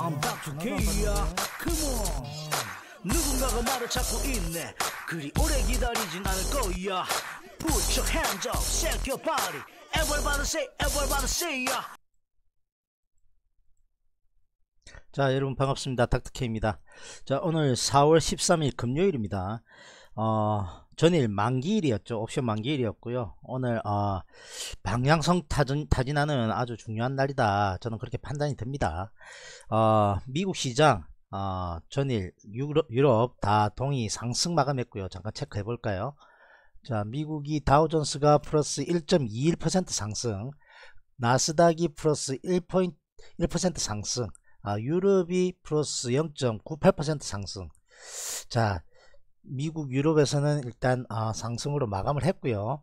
I'm back to K야 Come on 누군가가 말을 찾고 있네 그리 오래 기다리진 않을 거야 Put your hands up, shake your body Everybody say, everybody say ya 자 여러분 반갑습니다 닥터케입니다 자 오늘 4월 13일 금요일입니다 어 전일 만기일이었죠. 옵션 만기일이었고요. 오늘 어, 방향성 타진, 타진하는 아주 중요한 날이다. 저는 그렇게 판단이 됩니다 어, 미국 시장 어, 전일 유럽, 유럽 다 동이 상승 마감했고요. 잠깐 체크해 볼까요? 자, 미국이 다우존스가 플러스 1.21% 상승, 나스닥이 플러스 1.1% 상승, 아, 유럽이 플러스 0.98% 상승. 자, 미국 유럽에서는 일단 아, 상승으로 마감을 했고요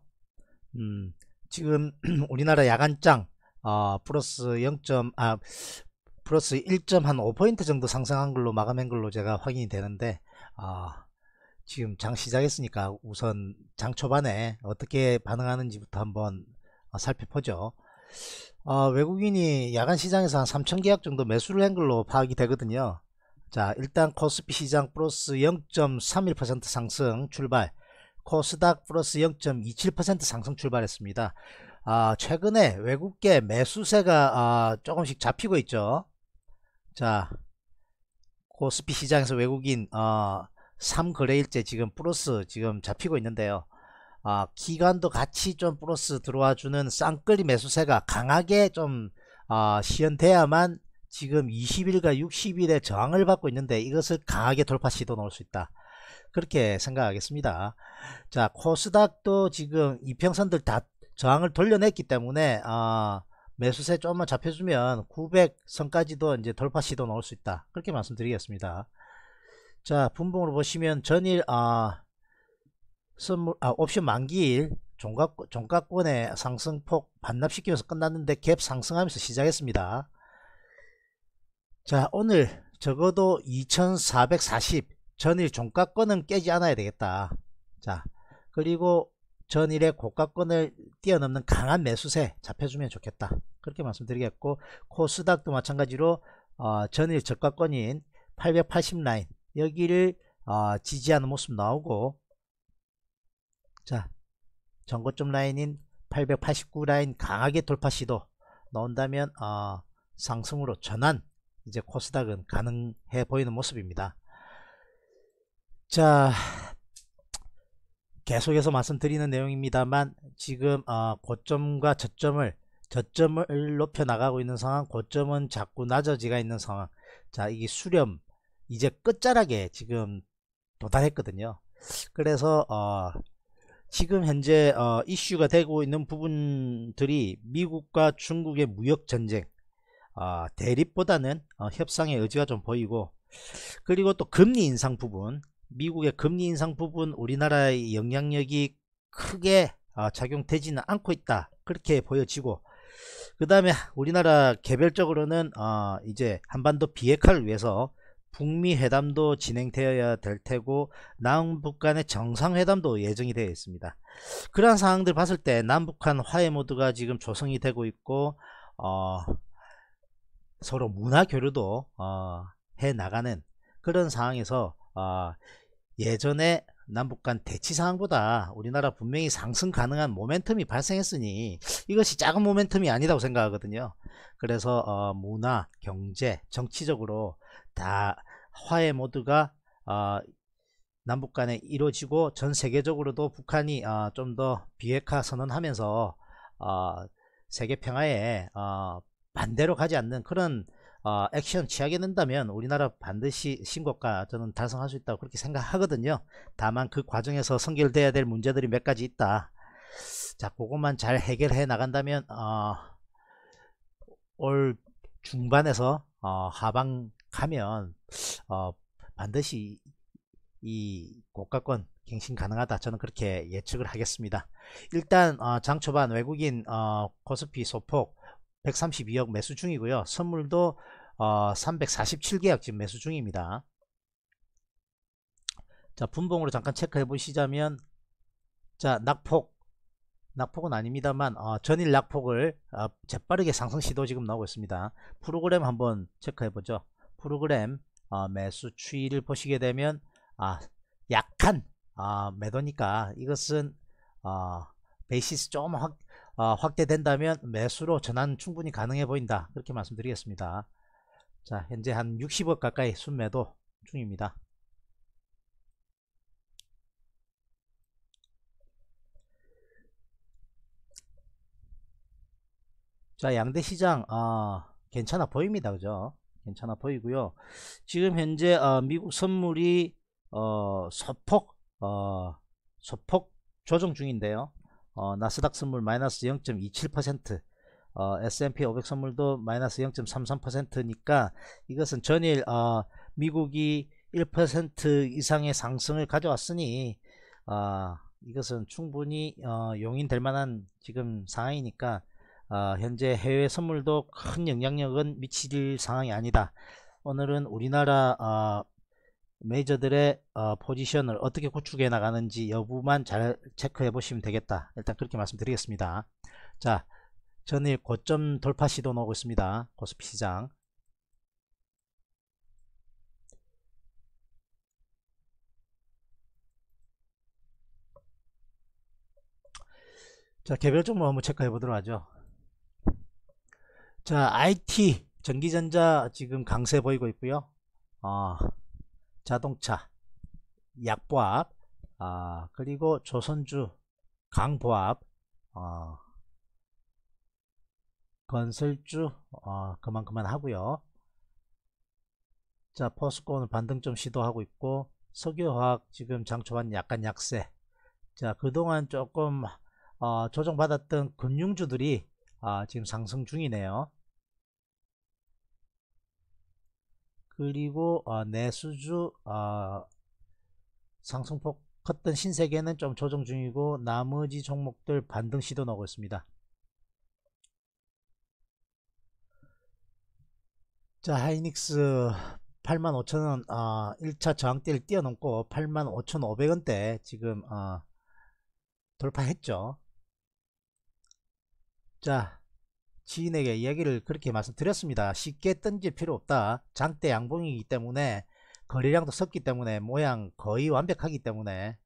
음, 지금 우리나라 야간장 어, 플러스 0. 아 플러스 1.5포인트 아, 정도 상승한 걸로 마감한 걸로 제가 확인이 되는데 아, 지금 장 시작했으니까 우선 장 초반에 어떻게 반응하는지부터 한번 아, 살펴보죠 어, 외국인이 야간 시장에서 한3천0계약 정도 매수를 한 걸로 파악이 되거든요 자 일단 코스피 시장 플러스 0.31% 상승 출발 코스닥 플러스 0.27% 상승 출발했습니다 아, 최근에 외국계 매수세가 아, 조금씩 잡히고 있죠 자 코스피 시장에서 외국인 아, 어, 3거래일째 지금 플러스 지금 잡히고 있는데요 아, 기간도 같이 좀 플러스 들어와주는 쌍끌이 매수세가 강하게 좀 아, 시연돼야만 지금 20일과 60일에 저항을 받고 있는데 이것을 강하게 돌파 시도 넣을 수 있다. 그렇게 생각하겠습니다. 자 코스닥도 지금 이평선들 다 저항을 돌려냈기 때문에 아, 매수세 조금만 잡혀주면 900선까지도 이제 돌파 시도 넣을 수 있다. 그렇게 말씀드리겠습니다. 자 분봉으로 보시면 전일 아, 선물, 아 옵션 만기일 종가, 종가권의 상승폭 반납시키면서 끝났는데 갭 상승하면서 시작했습니다. 자 오늘 적어도 2440 전일 종가권은 깨지 않아야 되겠다 자 그리고 전일의 고가권을 뛰어넘는 강한 매수세 잡혀주면 좋겠다 그렇게 말씀드리겠고 코스닥도 마찬가지로 어, 전일 저가권인 880라인 여기를 어, 지지하는 모습 나오고 자 전고점 라인인 889라인 강하게 돌파 시도 나온다면 어, 상승으로 전환 이제 코스닥은 가능해 보이는 모습입니다. 자 계속해서 말씀드리는 내용입니다만 지금 어, 고점과 저점을 저점을 높여 나가고 있는 상황 고점은 자꾸 낮아지가 있는 상황 자 이게 수렴 이제 끝자락에 지금 도달했거든요 그래서 어, 지금 현재 어, 이슈가 되고 있는 부분들이 미국과 중국의 무역 전쟁 어, 대립보다는 어, 협상의 의지가좀 보이고 그리고 또 금리 인상 부분 미국의 금리 인상 부분 우리나라의 영향력이 크게 어, 작용되지는 않고 있다 그렇게 보여지고 그 다음에 우리나라 개별적으로는 어, 이제 한반도 비핵화를 위해서 북미 회담도 진행되어야 될 테고 남북 간의 정상회담도 예정이 되어 있습니다. 그러한 상황들 봤을 때 남북한 화해 모드가 지금 조성이 되고 있고 어, 서로 문화 교류도 어, 해 나가는 그런 상황에서 어, 예전에 남북 간 대치 상황보다 우리나라 분명히 상승 가능한 모멘텀이 발생했으니 이것이 작은 모멘텀이 아니다고 생각하거든요. 그래서 어, 문화, 경제, 정치적으로 다 화해 모드가 어, 남북 간에 이루어지고 전 세계적으로도 북한이 어, 좀더 비핵화 선언하면서 어, 세계 평화에 어, 반대로 가지 않는 그런 어, 액션 취하게 된다면 우리나라 반드시 신고가 저는 달성할 수 있다고 그렇게 생각하거든요. 다만 그 과정에서 선결돼야 될 문제들이 몇 가지 있다. 자, 그것만 잘 해결해 나간다면 어, 올 중반에서 어, 하방 가면 어, 반드시 이 고가권 갱신 가능하다 저는 그렇게 예측을 하겠습니다 일단 어, 장 초반 외국인 어, 코스피 소폭 132억 매수 중이고요. 선물도 어, 347계약 지금 매수 중입니다. 자 분봉으로 잠깐 체크해 보시자면 자 낙폭 낙폭은 아닙니다만 어, 전일 낙폭을 어, 재빠르게 상승 시도 지금 나오고 있습니다. 프로그램 한번 체크해 보죠. 프로그램 어, 매수 추이를 보시게 되면 아, 약한 아, 매도니까 이것은 어, 베이시스 조금 확 어, 확대된다면 매수로 전환 충분히 가능해 보인다 그렇게 말씀드리겠습니다 자 현재 한 60억 가까이 순매도 중입니다 자 양대 시장 어, 괜찮아 보입니다 그죠 괜찮아 보이고요 지금 현재 어, 미국 선물이 어, 소폭 어, 소폭 조정 중인데요 어, 나스닥 선물 마이너스 0.27% 어, S&P 500 선물도 마이너스 0.33%니까 이것은 전일 어, 미국이 1% 이상의 상승을 가져왔으니 어, 이것은 충분히 어, 용인될 만한 지금 상황이니까 어, 현재 해외 선물도 큰 영향력은 미칠 상황이 아니다. 오늘은 우리나라 어, 메이저들의 어, 포지션을 어떻게 구축해 나가는지 여부만 잘 체크해 보시면 되겠다 일단 그렇게 말씀드리겠습니다 자 전일 고점 돌파 시도 나오고 있습니다 고스피 시장 자 개별 종목 한번 체크해 보도록 하죠 자 IT 전기전자 지금 강세 보이고 있고요 아 어, 자동차, 약보합, 아, 그리고 조선주, 강보합, 어, 건설주, 어, 그만 그만 하고요. 자, 포스코는 반등 좀 시도하고 있고, 석유화학 지금 장초반 약간 약세. 자, 그동안 조금 어, 조정받았던 금융주들이 아, 지금 상승 중이네요. 그리고 어, 내수주 어, 상승폭 컸던 신세계는 좀 조정 중이고 나머지 종목들 반등 시도 나오고 있습니다. 자 하이닉스 85,000원 어, 1차 저항대를 뛰어넘고 85,500원대 지금 어, 돌파했죠. 자 지인에게 이야기를 그렇게 말씀드렸습니다. 쉽게 던질 필요 없다. 장대 양봉이기 때문에 거리량도 섰기 때문에 모양 거의 완벽하기 때문에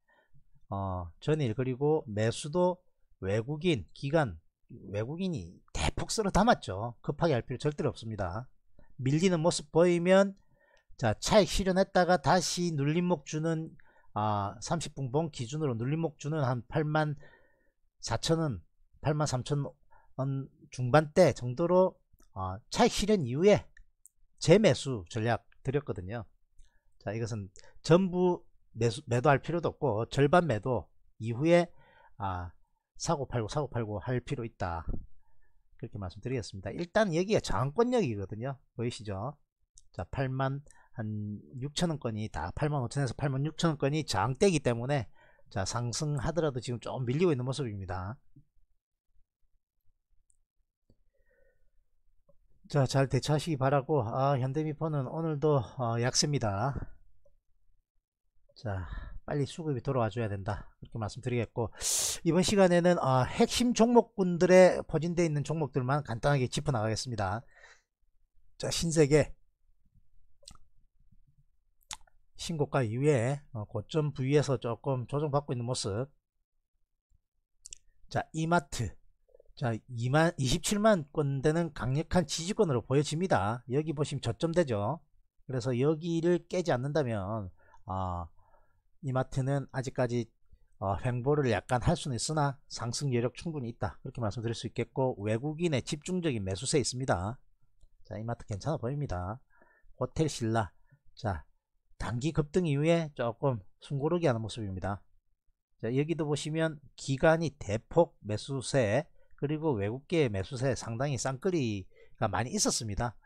어, 전일 그리고 매수도 외국인 기간 외국인이 대폭 쓸어 담았죠. 급하게 할 필요 절대로 없습니다. 밀리는 모습 보이면 자 차익 실현했다가 다시 눌림목 주는 아 30분 봉 기준으로 눌림목 주는 한 8만 4천원 8만 3천원 중반대 정도로 어, 차익 실현 이후에 재매수 전략 드렸거든요. 자 이것은 전부 매수, 매도할 필요도 없고 절반 매도 이후에 아, 사고 팔고 사고 팔고 할 필요 있다. 그렇게 말씀드리겠습니다. 일단 여기가 항권력이거든요 보이시죠? 자 8만 한 6천원권이 다 8만 5천에서 8만 6천원권이 저항대기 때문에 자 상승하더라도 지금 좀 밀리고 있는 모습입니다. 자, 잘 대처하시기 바라고, 아, 현대미포는 오늘도 어, 약세입니다. 자, 빨리 수급이 돌아와줘야 된다. 그렇게 말씀드리겠고, 이번 시간에는 어, 핵심 종목군들의 포진되어 있는 종목들만 간단하게 짚어나가겠습니다. 자, 신세계. 신고가 이후에 어, 고점 부위에서 조금 조정받고 있는 모습. 자, 이마트. 자 2만 27만 건대는 강력한 지지권으로 보여집니다 여기 보시면 저점되죠 그래서 여기를 깨지 않는다면 어, 아, 이마트는 아직까지 어, 횡보를 약간 할 수는 있으나 상승 여력 충분히 있다 그렇게 말씀드릴 수 있겠고 외국인의 집중적인 매수세 있습니다 자 이마트 괜찮아 보입니다 호텔 신라 자 단기 급등 이후에 조금 숨고르기 하는 모습입니다 자 여기도 보시면 기간이 대폭 매수세 그리고 외국계 매수세 상당히 쌍끌이가 많이 있었습니다.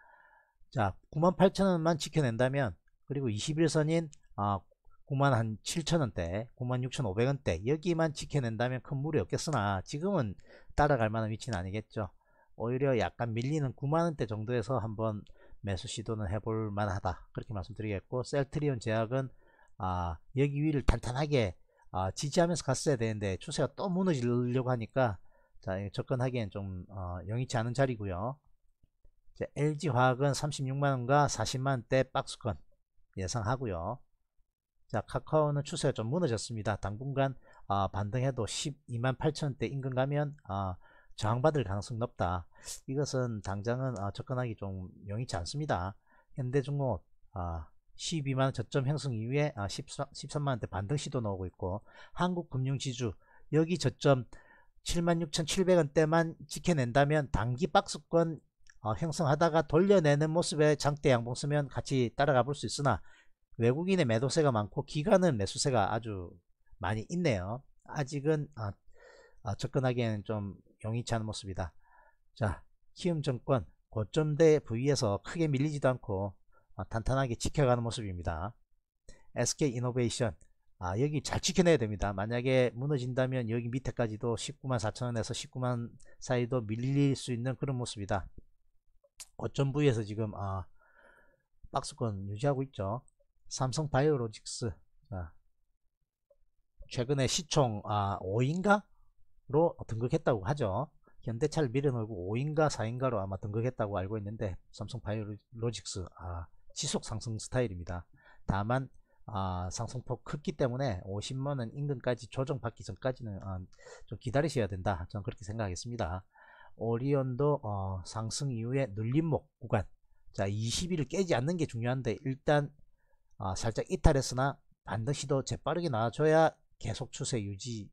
자 98,000원만 지켜낸다면 그리고 21선인 아, 9만 한0 0원대9 6,500원대 여기만 지켜낸다면 큰 무리 없겠으나 지금은 따라갈 만한 위치는 아니겠죠. 오히려 약간 밀리는 9만원대 정도에서 한번 매수 시도는 해볼 만하다 그렇게 말씀드리겠고 셀트리온 제약은 아, 여기 위를 탄탄하게 아, 지지하면서 갔어야 되는데 추세가 또 무너지려고 하니까 자, 접근하기엔 좀 어, 영이치 않은 자리고요. LG화학은 36만원과 40만원대 박스권 예상하고요. 자, 카카오는 추세가 좀 무너졌습니다. 당분간 어, 반등해도 12만 8천원대 인근 가면 어, 저항받을 가능성 높다. 이것은 당장은 어, 접근하기 좀영이치 않습니다. 현대중공업 어, 12만원 저점 형성 이후에 어, 13, 만원대 반등 시도 나오고 있고 한국금융지주 여기 저점 76,700원대만 지켜낸다면 단기 박스권 어, 형성하다가 돌려내는 모습에 장대 양봉 쓰면 같이 따라가 볼 수 있으나 외국인의 매도세가 많고 기관은 매수세가 아주 많이 있네요. 아직은 아, 아, 접근하기에는 좀 용이치 않은 모습이다. 자, 키움증권 고점대 부위에서 크게 밀리지도 않고 아, 탄탄하게 지켜가는 모습입니다. SK이노베이션 아, 여기 잘 지켜내야 됩니다. 만약에 무너진다면 여기 밑에까지도 19만 4천원에서 19만 사이도 밀릴 수 있는 그런 모습이다. 고점 부위에서 지금 아, 박스권 유지하고 있죠. 삼성 바이오로직스 아, 최근에 시총 아, 5인가로 등극했다고 하죠. 현대차를 밀어넣고 5인가 4인가로 아마 등극했다고 알고 있는데 삼성 바이오로직스 아, 지속 상승 스타일입니다. 다만 아, 상승폭 컸기 때문에 50만원 인근까지 조정받기 전까지는 아, 좀 기다리셔야 된다 저는 그렇게 생각하겠습니다 오리온도 어, 상승 이후에 눌림목 구간 자 20일을 깨지 않는 게 중요한데 일단 아, 살짝 이탈했으나 반드시 더 재빠르게 나와줘야 계속 추세 유지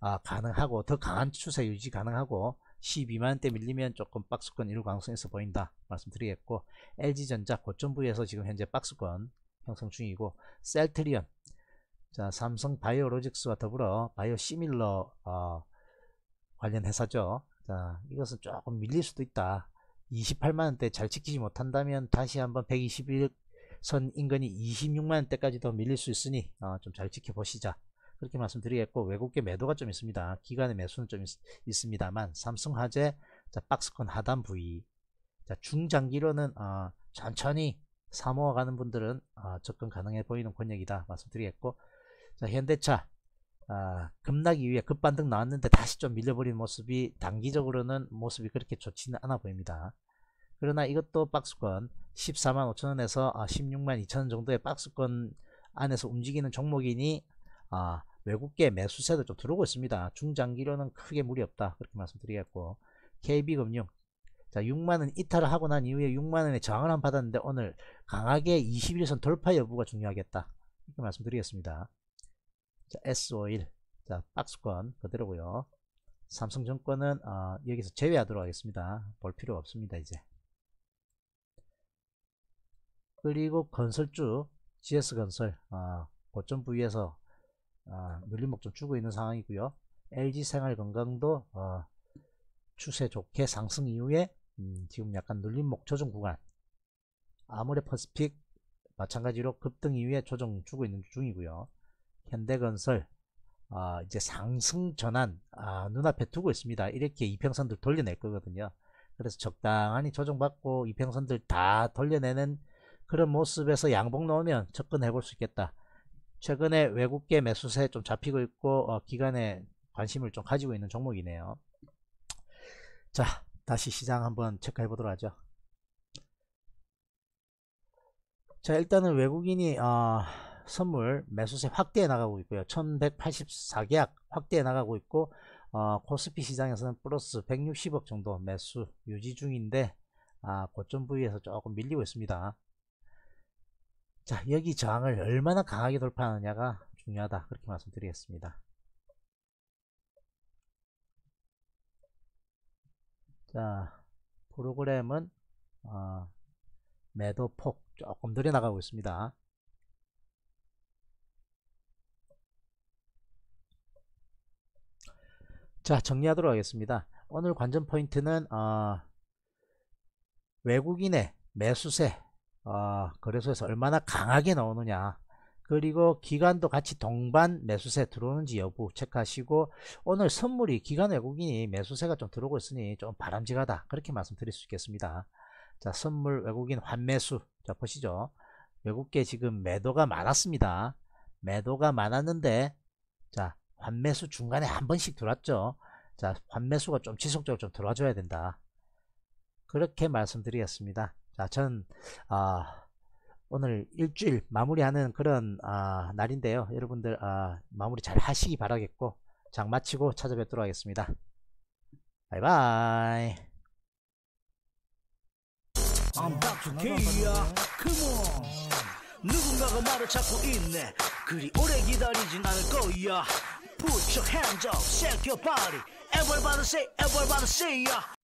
아, 가능하고 더 강한 추세 유지 가능하고 12만원대 밀리면 조금 박스권 이룰 가능성에서 보인다 말씀드리겠고 LG전자 고점 부에서 지금 현재 박스권 형성 중이고 셀트리온 자 삼성 바이오로직스와 더불어 바이오 시밀러 어, 관련 회사죠 자 이것은 조금 밀릴 수도 있다 28만원대 잘 지키지 못한다면 다시 한번 121선 인근이 26만원대까지도 밀릴 수 있으니 어, 좀잘 지켜보시자 그렇게 말씀드리겠고 외국계 매도가 좀 있습니다 기간의 매수는 좀 있, 습니다만 삼성화재 자 박스권 하단 부위 자 중장기로는 어, 천천히 사모아가는 분들은 아, 접근 가능해 보이는 권역이다 말씀드리겠고 자, 현대차 아, 급락이 위해 급반등 나왔는데 다시 좀 밀려버린 모습이 단기적으로는 모습이 그렇게 좋지는 않아 보입니다. 그러나 이것도 박스권 14만 5천원에서 아, 16만 2천원 정도의 박스권 안에서 움직이는 종목이니 아, 외국계 매수세도 좀 들어오고 있습니다. 중장기로는 크게 무리 없다 그렇게 말씀드리겠고 KB금융 자 6만원 이탈을 하고 난 이후에 6만원의 저항을 한 받았는데 오늘 강하게 21선 돌파 여부가 중요하겠다 이렇게 말씀드리겠습니다 자 s 5 1자 박스권 그대로고요 삼성증권은 어, 여기서 제외하도록 하겠습니다 볼 필요 없습니다 이제 그리고 건설주 GS건설 어, 고점 부위에서 어, 눌림목 좀 주고 있는 상황이고요 LG생활건강도 어, 추세 좋게 상승 이후에 음, 지금 약간 눌림목 조정 구간 아모레 퍼스픽 마찬가지로 급등 이후에 조정 주고 있는 중이고요. 현대건설 아, 이제 상승 전환 아, 눈앞에 두고 있습니다. 이렇게 이평선들 돌려낼 거거든요. 그래서 적당히 조정받고 이평선들 다 돌려내는 그런 모습에서 양봉 넣으면 접근해 볼 수 있겠다. 최근에 외국계 매수세 좀 잡히고 있고 어, 기관에 관심을 좀 가지고 있는 종목이네요. 자 다시 시장 한번 체크해 보도록 하죠 자 일단은 외국인이 어, 선물 매수세 확대해 나가고 있고요 1184계약 확대해 나가고 있고 어, 코스피 시장에서는 플러스 160억 정도 매수 유지 중인데 아, 고점 부위에서 조금 밀리고 있습니다 자 여기 저항을 얼마나 강하게 돌파하느냐가 중요하다 그렇게 말씀드리겠습니다 자, 프로그램은 어, 매도폭 조금 늘어나가고 있습니다. 자, 정리하도록 하겠습니다. 오늘 관전 포인트는 어, 외국인의 매수세 어, 거래소에서 얼마나 강하게 나오느냐 그리고 기관도 같이 동반 매수세 들어오는지 여부 체크하시고 오늘 선물이 기관 외국인이 매수세가 좀 들어오고 있으니 좀 바람직하다 그렇게 말씀드릴 수 있겠습니다 자 선물 외국인 환매수 자 보시죠 외국계 지금 매도가 많았습니다 매도가 많았는데 자 환매수 중간에 한 번씩 들어왔죠 자 환매수가 좀 지속적으로 좀 들어와줘야 된다 그렇게 말씀드리겠습니다 자전 아, 오늘 일주일 마무리하는 그런 아, 날인데요. 여러분들 아, 마무리 잘 하시기 바라겠고 장 마치고 찾아뵙도록 하겠습니다. 바이바이 누군가가 말을 찾고 있네 그리 오래 기다리진 않을 거야 Put your hands up, shake your body Everybody say, everybody say yeah.